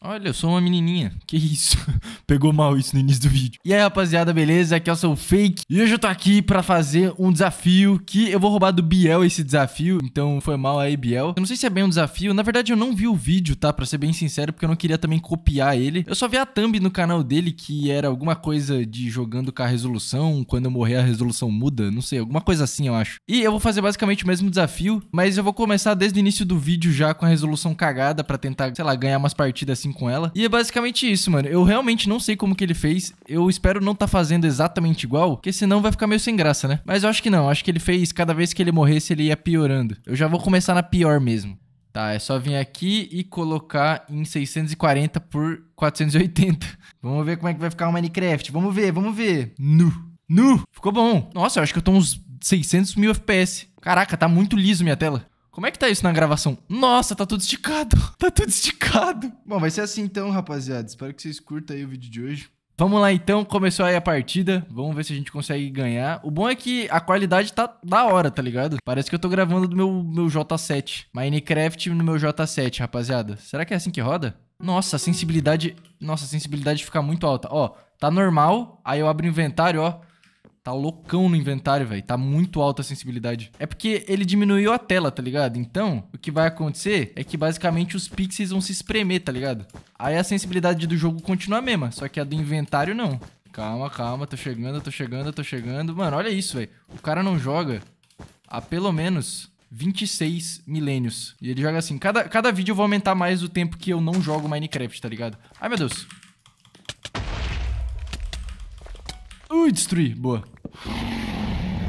Olha, eu sou uma menininha. Que isso? Pegou mal isso no início do vídeo. E aí, rapaziada, beleza? Aqui é o seu fake. E hoje eu tô aqui pra fazer um desafio que eu vou roubar do Biel esse desafio. Então foi mal aí, Biel. Eu não sei se é bem um desafio. Na verdade, eu não vi o vídeo, tá? Pra ser bem sincero, porque eu não queria também copiar ele. Eu só vi a thumb no canal dele, que era alguma coisa de jogando com a resolução. Quando eu morrer, a resolução muda. Não sei, alguma coisa assim, eu acho. E eu vou fazer basicamente o mesmo desafio, mas eu vou começar desde o início do vídeo já com a resolução cagada pra tentar, sei lá, ganhar umas partidas assim assim com ela. E é basicamente isso, mano. Eu realmente não sei como que ele fez. Eu espero não tá fazendo exatamente igual, porque senão vai ficar meio sem graça, né? Mas eu acho que não. Acho que ele fez cada vez que ele morresse, ele ia piorando. Eu já vou começar na pior mesmo. Tá, é só vir aqui e colocar em 640 por 480. Vamos ver como é que vai ficar o Minecraft. Vamos ver, vamos ver. Nu. Nu. Ficou bom. Nossa, eu acho que eu tô uns 600 mil FPS. Caraca, tá muito liso minha tela. Como é que tá isso na gravação? Nossa, tá tudo esticado. Tá tudo esticado. Bom, vai ser assim então, rapaziada. Espero que vocês curtam aí o vídeo de hoje. Vamos lá então, começou aí a partida. Vamos ver se a gente consegue ganhar. O bom é que a qualidade tá da hora, tá ligado? Parece que eu tô gravando do meu, meu J7. Minecraft no meu J7, rapaziada. Será que é assim que roda? Nossa, a sensibilidade... Nossa, a sensibilidade fica muito alta. Ó, tá normal. Aí eu abro o inventário, ó. Tá loucão no inventário, velho. Tá muito alta a sensibilidade. É porque ele diminuiu a tela, tá ligado? Então, o que vai acontecer é que basicamente os pixels vão se espremer, tá ligado? Aí a sensibilidade do jogo continua a mesma, só que a do inventário não. Calma, calma, tô chegando, tô chegando, tô chegando. Mano, olha isso, velho. O cara não joga há pelo menos 26 milênios. E ele joga assim, cada, cada vídeo eu vou aumentar mais o tempo que eu não jogo Minecraft, tá ligado? Ai, meu Deus. Ui, destruí. Boa.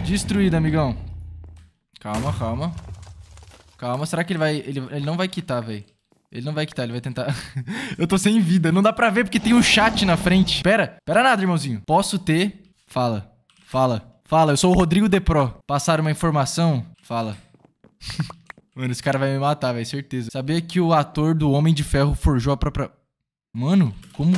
Destruído, amigão. Calma, calma. Calma, será que ele vai... Ele, ele não vai quitar, velho. Ele não vai quitar, ele vai tentar... eu tô sem vida. Não dá pra ver porque tem um chat na frente. Pera, pera nada, irmãozinho. Posso ter... Fala, fala, fala. Eu sou o Rodrigo Depro. Passaram uma informação? Fala. Mano, esse cara vai me matar, velho, certeza. Sabia que o ator do Homem de Ferro forjou a própria... Mano, como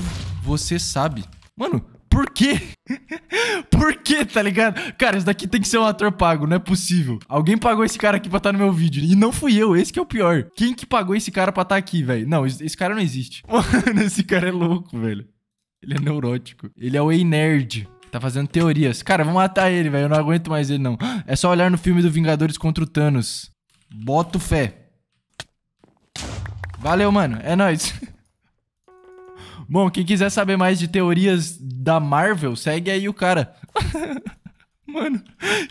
você sabe? Mano, por quê? Por quê, tá ligado? Cara, isso daqui tem que ser um ator pago, não é possível. Alguém pagou esse cara aqui pra estar tá no meu vídeo. E não fui eu, esse que é o pior. Quem que pagou esse cara pra estar tá aqui, velho? Não, esse cara não existe. Mano, esse cara é louco, velho. Ele é neurótico. Ele é o E-Nerd. Tá fazendo teorias. Cara, vamos matar ele, velho. Eu não aguento mais ele, não. É só olhar no filme do Vingadores contra o Thanos. Boto fé. Valeu, mano. É nóis. Bom, quem quiser saber mais de teorias da Marvel, segue aí o cara. Mano,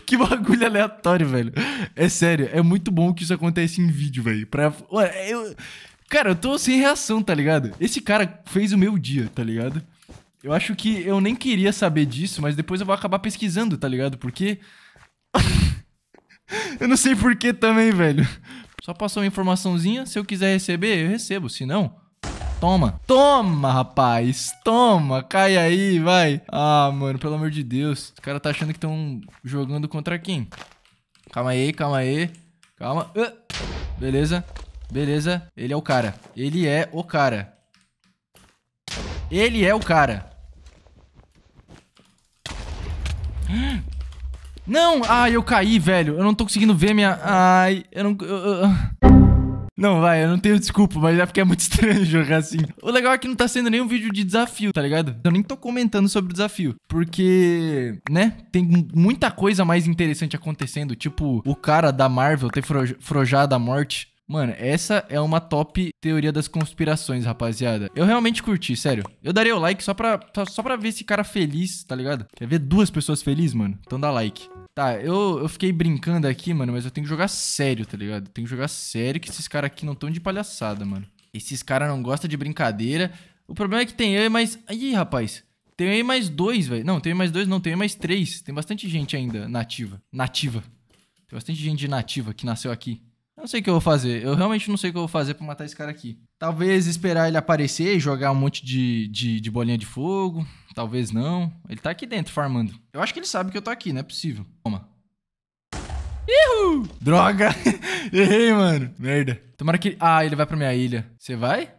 que bagulho aleatório, velho. É sério, é muito bom que isso acontece em vídeo, velho. Pra... Ué, eu... Cara, eu tô sem reação, tá ligado? Esse cara fez o meu dia, tá ligado? Eu acho que eu nem queria saber disso, mas depois eu vou acabar pesquisando, tá ligado? Porque. eu não sei porquê também, velho. Só passou uma informaçãozinha, se eu quiser receber, eu recebo. Se não, Toma. Toma, rapaz. Toma. Cai aí, vai. Ah, mano, pelo amor de Deus. Os caras tá achando que estão jogando contra quem? Calma aí, calma aí. Calma. Uh. Beleza. Beleza. Ele é o cara. Ele é o cara. Ele é o cara. Não! Ai, eu caí, velho. Eu não tô conseguindo ver minha... Ai, eu não... Eu, não, vai, eu não tenho desculpa, mas é porque é muito estranho jogar assim. O legal é que não tá sendo nenhum vídeo de desafio, tá ligado? Eu nem tô comentando sobre o desafio, porque, né, tem muita coisa mais interessante acontecendo, tipo o cara da Marvel ter frojado a morte. Mano, essa é uma top teoria das conspirações, rapaziada. Eu realmente curti, sério. Eu daria o like só pra, só, só pra ver esse cara feliz, tá ligado? Quer ver duas pessoas felizes, mano? Então dá like. Tá, eu, eu fiquei brincando aqui, mano, mas eu tenho que jogar sério, tá ligado? Eu tenho que jogar sério que esses caras aqui não estão de palhaçada, mano. Esses caras não gostam de brincadeira. O problema é que tem eu e mais... Ih, rapaz. Tem eu e mais dois, velho. Não, tem eu e mais dois não. Tem eu e mais três. Tem bastante gente ainda nativa. Nativa. Tem bastante gente nativa que nasceu aqui. Eu não sei o que eu vou fazer. Eu realmente não sei o que eu vou fazer pra matar esse cara aqui. Talvez esperar ele aparecer e jogar um monte de, de, de bolinha de fogo. Talvez não. Ele tá aqui dentro farmando. Eu acho que ele sabe que eu tô aqui, não é possível. Toma. Ihu! Droga! Errei, mano. Merda. Tomara que... Ah, ele vai pra minha ilha. Você vai?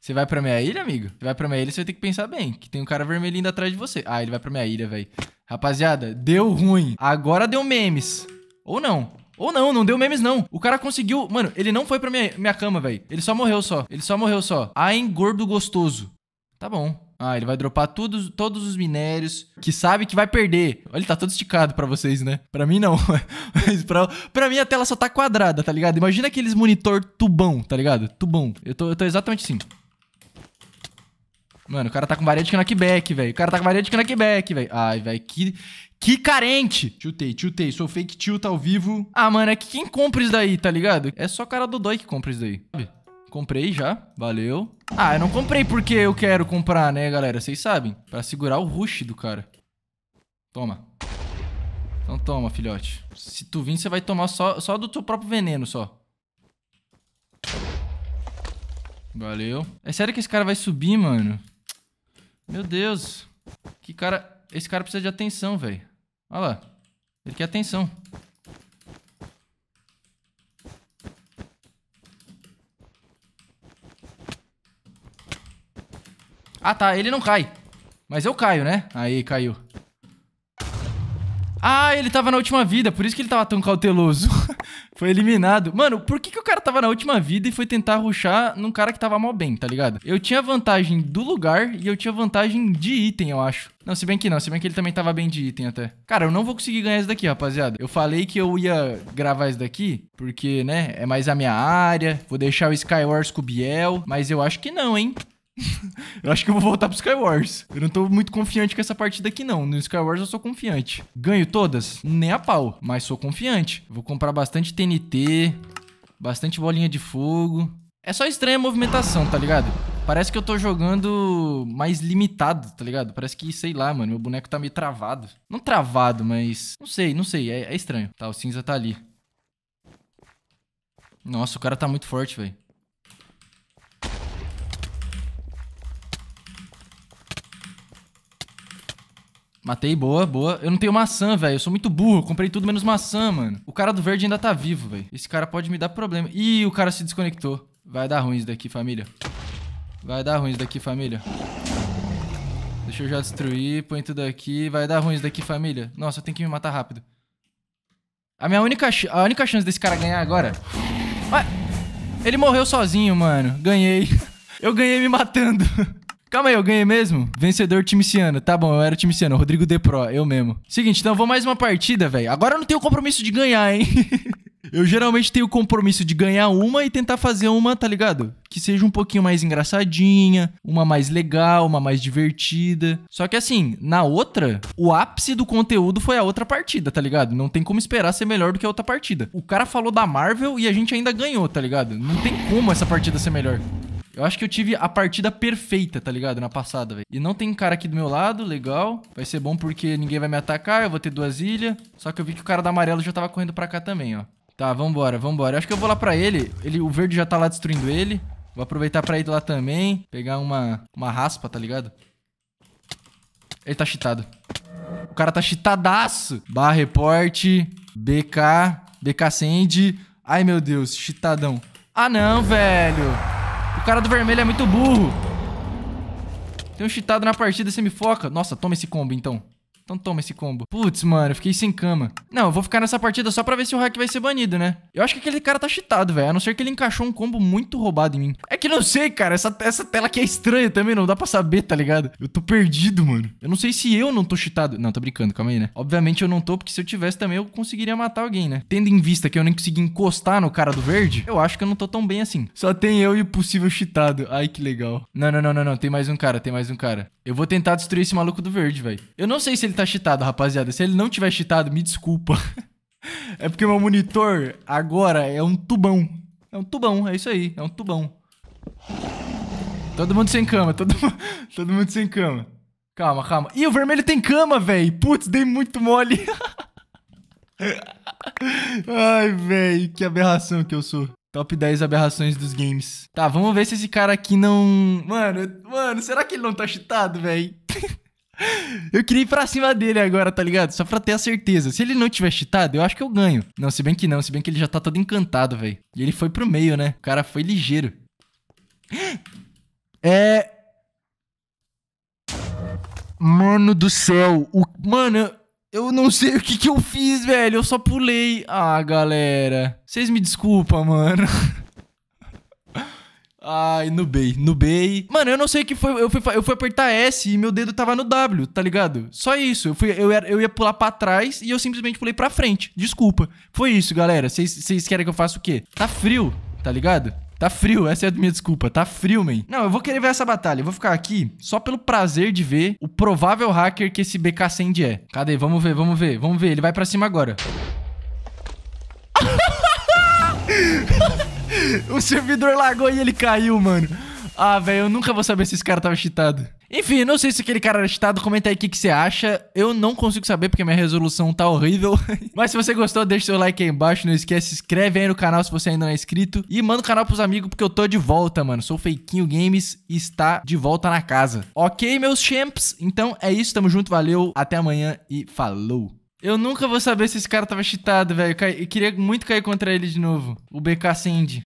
Você vai pra minha ilha, amigo? Você vai pra minha ilha, você vai ter que pensar bem. Que tem um cara vermelhinho atrás de você. Ah, ele vai pra minha ilha, velho. Rapaziada, deu ruim. Agora deu memes. Ou não. Ou não, não deu memes, não. O cara conseguiu... Mano, ele não foi pra minha, minha cama, velho. Ele só morreu só. Ele só morreu só. Ah, engordo gostoso. Tá bom. Ah, ele vai dropar todos, todos os minérios que sabe que vai perder. Olha, ele tá todo esticado pra vocês, né? Pra mim, não. Mas pra, pra mim, a tela só tá quadrada, tá ligado? Imagina aqueles monitor tubão, tá ligado? Tubão. Eu tô, eu tô exatamente assim. Mano, o cara tá com varia de knockback, velho. O cara tá com varia de knockback, velho. Ai, velho, que, que carente! Chutei, chutei. Sou fake tilt ao vivo. Ah, mano, é que quem compra isso daí, tá ligado? É só o cara do dói que compra isso daí. Sabe? Comprei já, valeu. Ah, eu não comprei porque eu quero comprar, né, galera? Vocês sabem, pra segurar o rush do cara. Toma. Então toma, filhote. Se tu vir, você vai tomar só, só do teu próprio veneno, só. Valeu. É sério que esse cara vai subir, mano? Meu Deus. Que cara... Esse cara precisa de atenção, velho. Olha lá. Ele quer atenção. Ah, tá. Ele não cai. Mas eu caio, né? Aí, caiu. Ah, ele tava na última vida. Por isso que ele tava tão cauteloso. foi eliminado. Mano, por que, que o cara tava na última vida e foi tentar ruxar num cara que tava mal bem, tá ligado? Eu tinha vantagem do lugar e eu tinha vantagem de item, eu acho. Não, se bem que não, se bem que ele também tava bem de item até. Cara, eu não vou conseguir ganhar isso daqui, rapaziada. Eu falei que eu ia gravar isso daqui, porque, né, é mais a minha área. Vou deixar o Skywars com o Biel, mas eu acho que não, hein? eu acho que eu vou voltar pro Skywars. Eu não tô muito confiante com essa partida aqui, não. No Skywars eu sou confiante. Ganho todas? Nem a pau, mas sou confiante. Vou comprar bastante TNT, bastante bolinha de fogo. É só estranha a movimentação, tá ligado? Parece que eu tô jogando mais limitado, tá ligado? Parece que, sei lá, mano, meu boneco tá meio travado. Não travado, mas... Não sei, não sei, é, é estranho. Tá, o cinza tá ali. Nossa, o cara tá muito forte, velho. Matei, boa, boa. Eu não tenho maçã, velho. Eu sou muito burro. Comprei tudo menos maçã, mano. O cara do verde ainda tá vivo, velho. Esse cara pode me dar problema. Ih, o cara se desconectou. Vai dar ruim isso daqui, família. Vai dar ruim isso daqui, família. Deixa eu já destruir, põe tudo aqui. Vai dar ruim isso daqui, família. Nossa, eu tenho que me matar rápido. A minha única, a única chance desse cara ganhar agora... Ah, ele morreu sozinho, mano. Ganhei. Eu ganhei me matando. Calma aí, eu ganhei mesmo? Vencedor timiciano. Tá bom, eu era timiciano. Rodrigo Pro eu mesmo. Seguinte, então vou mais uma partida, velho. Agora eu não tenho compromisso de ganhar, hein? eu geralmente tenho compromisso de ganhar uma e tentar fazer uma, tá ligado? Que seja um pouquinho mais engraçadinha, uma mais legal, uma mais divertida. Só que assim, na outra, o ápice do conteúdo foi a outra partida, tá ligado? Não tem como esperar ser melhor do que a outra partida. O cara falou da Marvel e a gente ainda ganhou, tá ligado? Não tem como essa partida ser melhor. Eu acho que eu tive a partida perfeita, tá ligado? Na passada, velho. E não tem cara aqui do meu lado, legal. Vai ser bom porque ninguém vai me atacar, eu vou ter duas ilhas. Só que eu vi que o cara da amarelo já tava correndo pra cá também, ó. Tá, vambora, vambora. Eu acho que eu vou lá pra ele. ele o verde já tá lá destruindo ele. Vou aproveitar pra ir lá também. Pegar uma, uma raspa, tá ligado? Ele tá cheatado. O cara tá cheatadaço. Barra report. BK. BK send. Ai, meu Deus. Cheatadão. Ah, não, velho cara do vermelho é muito burro. Tem um cheatado na partida, você me foca. Nossa, toma esse combo, então. Então toma esse combo. Putz, mano, eu fiquei sem cama. Não, eu vou ficar nessa partida só pra ver se o hack vai ser banido, né? Eu acho que aquele cara tá cheatado, velho. A não ser que ele encaixou um combo muito roubado em mim. É que não sei, cara. Essa, essa tela aqui é estranha também, não dá pra saber, tá ligado? Eu tô perdido, mano. Eu não sei se eu não tô cheatado. Não, tô brincando, calma aí, né? Obviamente eu não tô, porque se eu tivesse também eu conseguiria matar alguém, né? Tendo em vista que eu nem consegui encostar no cara do verde, eu acho que eu não tô tão bem assim. Só tem eu e o possível cheatado. Ai, que legal. Não, não, não, não, não. Tem mais um cara, tem mais um cara. Eu vou tentar destruir esse maluco do verde, velho. Eu não sei se ele tá está cheatado, rapaziada. Se ele não tiver cheatado, me desculpa. é porque meu monitor agora é um tubão. É um tubão, é isso aí, é um tubão. Todo mundo sem cama, todo, todo mundo sem cama. Calma, calma. Ih, o vermelho tem cama, velho. Putz, dei muito mole. Ai, velho, que aberração que eu sou. Top 10 aberrações dos games. Tá, vamos ver se esse cara aqui não... Mano, mano, será que ele não tá cheatado, velho? Eu queria ir pra cima dele agora, tá ligado? Só pra ter a certeza. Se ele não tiver cheatado, eu acho que eu ganho. Não, se bem que não. Se bem que ele já tá todo encantado, velho. E ele foi pro meio, né? O cara foi ligeiro. É... Mano do céu. O... Mano, eu... não sei o que que eu fiz, velho. Eu só pulei. Ah, galera. Vocês me desculpam, mano. Ai, Nubei, Nubei. Mano, eu não sei o que foi. Eu fui, eu fui apertar S e meu dedo tava no W, tá ligado? Só isso. Eu, fui, eu, era, eu ia pular pra trás e eu simplesmente pulei pra frente. Desculpa. Foi isso, galera. Vocês querem que eu faça o quê? Tá frio, tá ligado? Tá frio, essa é a minha desculpa. Tá frio, man. Não, eu vou querer ver essa batalha. Eu vou ficar aqui só pelo prazer de ver o provável hacker que esse BK100 é. Cadê? Vamos ver, vamos ver, vamos ver. Ele vai pra cima agora. o servidor lagou e ele caiu, mano. Ah, velho, eu nunca vou saber se esse cara tava cheatado. Enfim, não sei se aquele cara era cheatado, comenta aí o que, que você acha. Eu não consigo saber porque minha resolução tá horrível. Mas se você gostou, deixa seu like aí embaixo, não esquece, se inscreve aí no canal se você ainda não é inscrito. E manda o canal pros amigos porque eu tô de volta, mano. Sou Feiquinho Games e está de volta na casa. Ok, meus champs? Então é isso, tamo junto, valeu, até amanhã e falou. Eu nunca vou saber se esse cara tava cheatado, velho. Eu queria muito cair contra ele de novo. O BK Sandy.